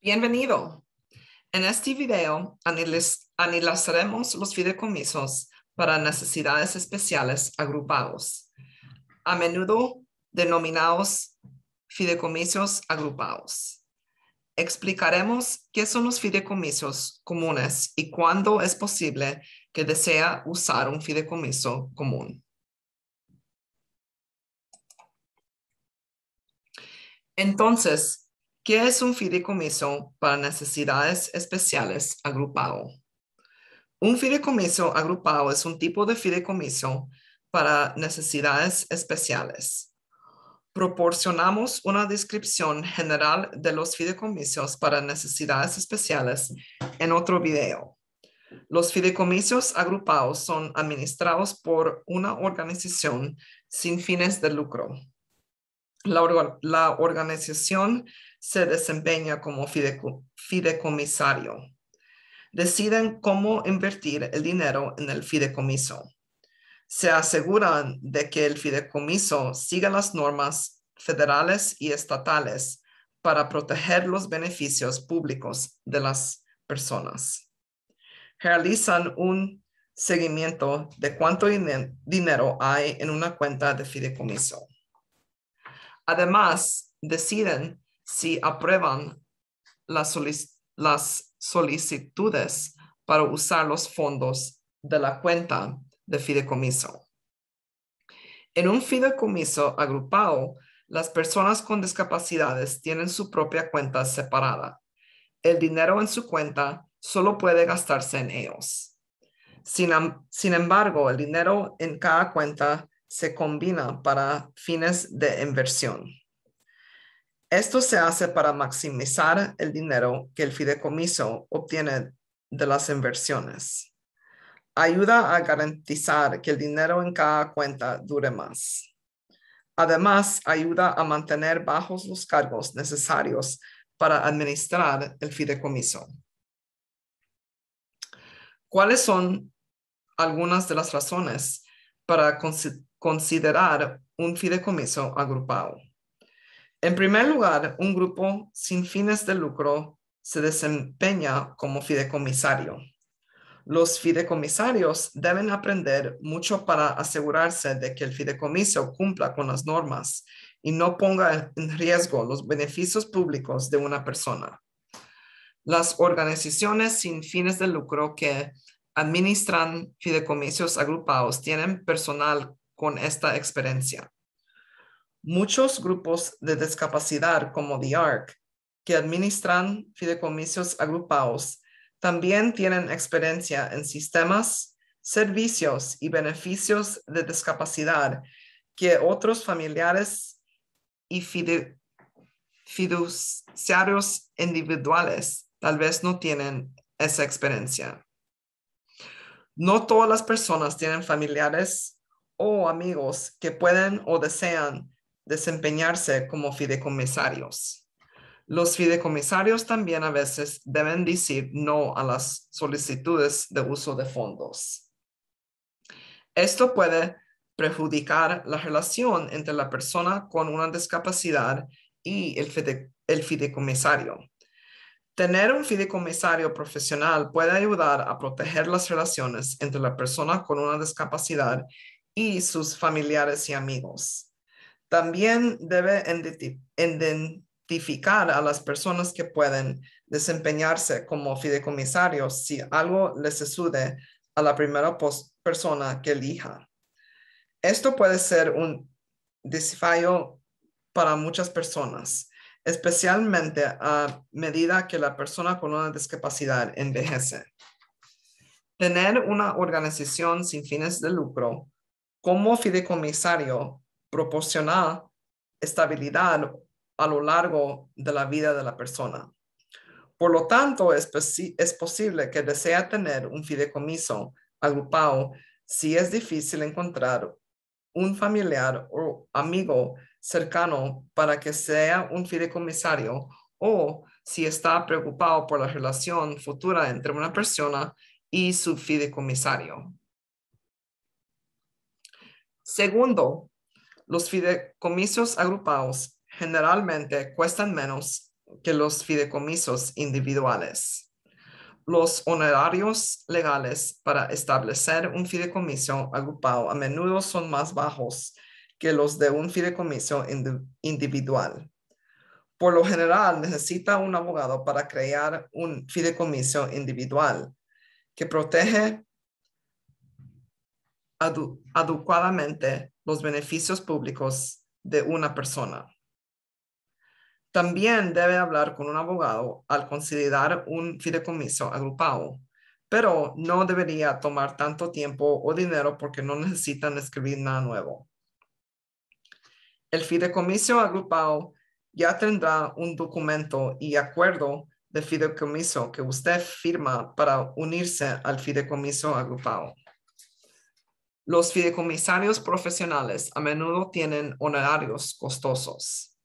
Bienvenido. En este video analizaremos los fideicomisos para necesidades especiales agrupados, a menudo denominados fideicomisos agrupados. Explicaremos qué son los fideicomisos comunes y cuándo es posible que desea usar un fideicomiso común. Entonces, ¿Qué es un fideicomiso para necesidades especiales agrupado. Un fideicomiso agrupado es un tipo de fideicomiso para necesidades especiales. Proporcionamos una descripción general de los fideicomisos para necesidades especiales en otro video. Los fideicomisos agrupados son administrados por una organización sin fines de lucro. La, organización se desempeña como fideicomisario. Deciden cómo invertir el dinero en el fideicomiso. Se aseguran de que el fideicomiso siga las normas federales y estatales para proteger los beneficios públicos de las personas. Realizan un seguimiento de cuánto dinero hay en una cuenta de fideicomiso. Además, deciden si aprueban las, solicitudes para usar los fondos de la cuenta de fideicomiso. En un fideicomiso agrupado, las personas con discapacidades tienen su propia cuenta separada. El dinero en su cuenta solo puede gastarse en ellos. Sin, sin embargo, el dinero en cada cuenta se combina para fines de inversión. Esto se hace para maximizar el dinero que el fideicomiso obtiene de las inversiones. Ayuda a garantizar que el dinero en cada cuenta dure más. Además, ayuda a mantener bajos los cargos necesarios para administrar el fideicomiso. ¿Cuáles son algunas de las razones para constituir considerar un fideicomiso agrupado. En primer lugar, un grupo sin fines de lucro se desempeña como fideicomisario. Los fideicomisarios deben aprender mucho para asegurarse de que el fideicomiso cumpla con las normas y no ponga en riesgo los beneficios públicos de una persona. Las organizaciones sin fines de lucro que administran fideicomisos agrupados tienen personal con esta experiencia. Muchos grupos de discapacidad como The ARC, que administran fideicomisos agrupados, también tienen experiencia en sistemas, servicios y beneficios de discapacidad que otros familiares y fiduciarios individuales tal vez no tienen esa experiencia. No todas las personas tienen familiares o amigos que pueden o desean desempeñarse como fideicomisarios. Los fideicomisarios también a veces deben decir no a las solicitudes de uso de fondos. Esto puede perjudicar la relación entre la persona con una discapacidad y el, el fideicomisario. Tener un fideicomisario profesional puede ayudar a proteger las relaciones entre la persona con una discapacidad y sus familiares y amigos. También debe identificar a las personas que pueden desempeñarse como fideicomisarios si algo les sucede a la primera persona que elija. Esto puede ser un desafío para muchas personas, especialmente a medida que la persona con una discapacidad envejece. Tener una organización sin fines de lucro como fideicomisario proporciona estabilidad a lo largo de la vida de la persona. Por lo tanto, es, posible que desea tener un fideicomiso agrupado si es difícil encontrar un familiar o amigo cercano para que sea un fideicomisario o si está preocupado por la relación futura entre una persona y su fideicomisario. Segundo, los fideicomisos agrupados generalmente cuestan menos que los fideicomisos individuales. Los honorarios legales para establecer un fideicomiso agrupado a menudo son más bajos que los de un fideicomiso individual. Por lo general, necesita un abogado para crear un fideicomiso individual que protege adecuadamente los beneficios públicos de una persona. También debe hablar con un abogado al considerar un fideicomiso agrupado, pero no debería tomar tanto tiempo o dinero porque no necesitan escribir nada nuevo. El fideicomiso agrupado ya tendrá un documento y acuerdo de fideicomiso que usted firma para unirse al fideicomiso agrupado. Los fideicomisarios profesionales a menudo tienen honorarios costosos.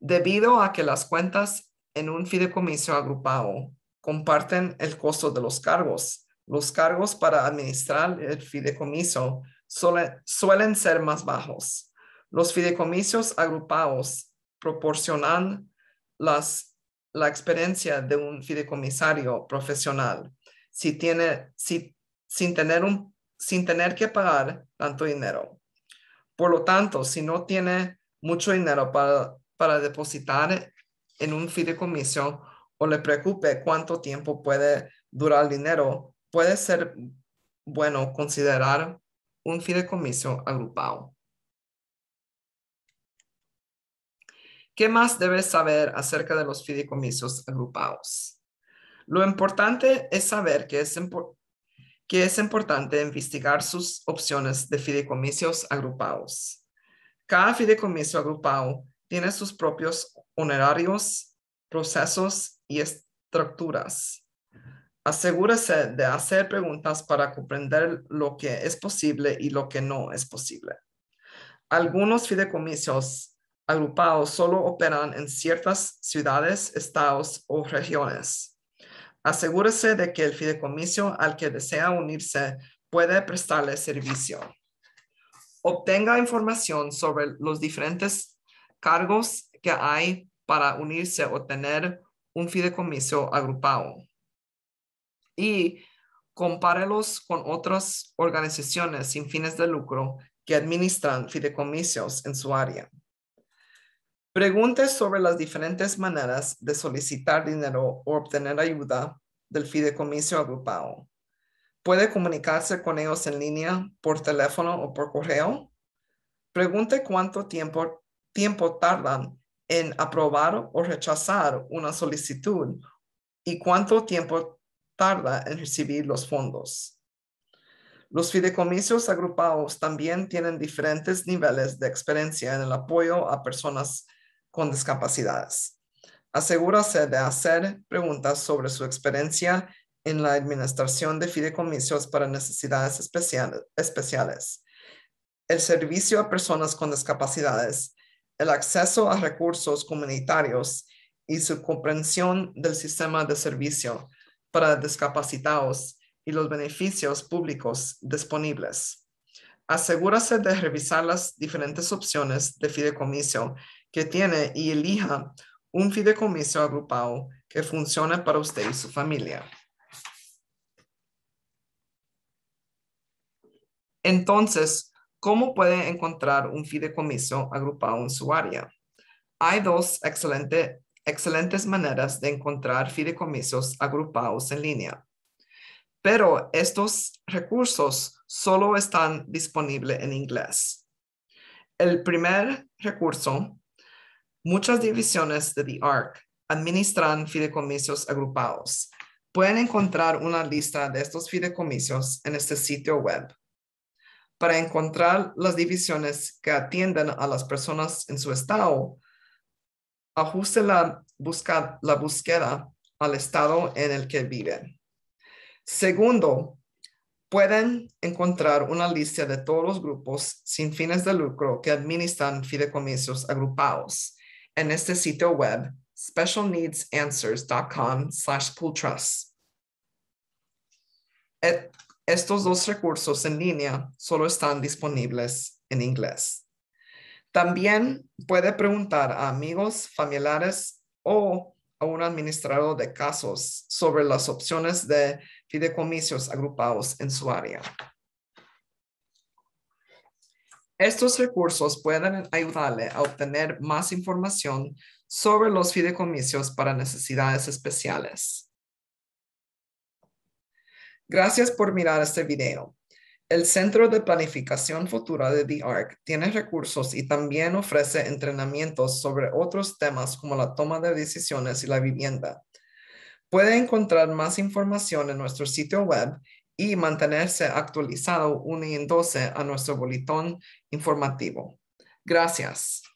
Debido a que las cuentas en un fideicomiso agrupado comparten el costo de los cargos, los cargos para administrar el fideicomiso suelen ser más bajos. Los fideicomisos agrupados proporcionan la experiencia de un fideicomisario profesional si tiene, sin tener un sin tener que pagar tanto dinero. Por lo tanto, si no tiene mucho dinero para, depositar en un fideicomiso o le preocupe cuánto tiempo puede durar el dinero, puede ser bueno considerar un fideicomiso agrupado. ¿Qué más debes saber acerca de los fideicomisos agrupados? Lo importante es saber que es, que es importante investigar sus opciones de fideicomisos agrupados. Cada fideicomiso agrupado tiene sus propios honorarios, procesos y estructuras. Asegúrese de hacer preguntas para comprender lo que es posible y lo que no es posible. Algunos fideicomisos agrupados solo operan en ciertas ciudades, estados o regiones Asegúrese de que el fideicomiso al que desea unirse puede prestarle servicio. Obtenga información sobre los diferentes cargos que hay para unirse o tener un fideicomiso agrupado. Y compárelos con otras organizaciones sin fines de lucro que administran fideicomisos en su área. Pregunte sobre las diferentes maneras de solicitar dinero o obtener ayuda del fideicomiso agrupado. Puede comunicarse con ellos en línea, por teléfono o por correo. Pregunte cuánto tiempo, tiempo tardan en aprobar o rechazar una solicitud y cuánto tiempo tarda en recibir los fondos. Los fideicomisos agrupados también tienen diferentes niveles de experiencia en el apoyo a personas con discapacidades. Asegúrase de hacer preguntas sobre su experiencia en la administración de fideicomisos para necesidades especiales, el servicio a personas con discapacidades, el acceso a recursos comunitarios y su comprensión del sistema de servicio para discapacitados y los beneficios públicos disponibles. Asegúrase de revisar las diferentes opciones de fideicomiso que tiene y elija un fideicomiso agrupado que funcione para usted y su familia. Entonces, ¿cómo puede encontrar un fideicomiso agrupado en su área? Hay dos excelentes maneras de encontrar fideicomisos agrupados en línea, pero estos recursos solo están disponibles en inglés. El primer recurso Muchas divisiones de The ARC administran fideicomisos agrupados. Pueden encontrar una lista de estos fideicomisos en este sitio web. Para encontrar las divisiones que atienden a las personas en su estado, ajuste la, búsqueda al estado en el que viven. Segundo, pueden encontrar una lista de todos los grupos sin fines de lucro que administran fideicomisos agrupados en este sitio web specialneedsanswers.com slash pooltrust. estos dos recursos en línea solo están disponibles en inglés. También puede preguntar a amigos, familiares o a un administrador de casos sobre las opciones de fideicomisos agrupados en su área. Estos recursos pueden ayudarle a obtener más información sobre los fideicomisos para necesidades especiales. Gracias por mirar este video. El Centro de Planificación Futura de Arc tiene recursos y también ofrece entrenamientos sobre otros temas como la toma de decisiones y la vivienda. Puede encontrar más información en nuestro sitio web y mantenerse actualizado 1 a nuestro boletón informativo. Gracias.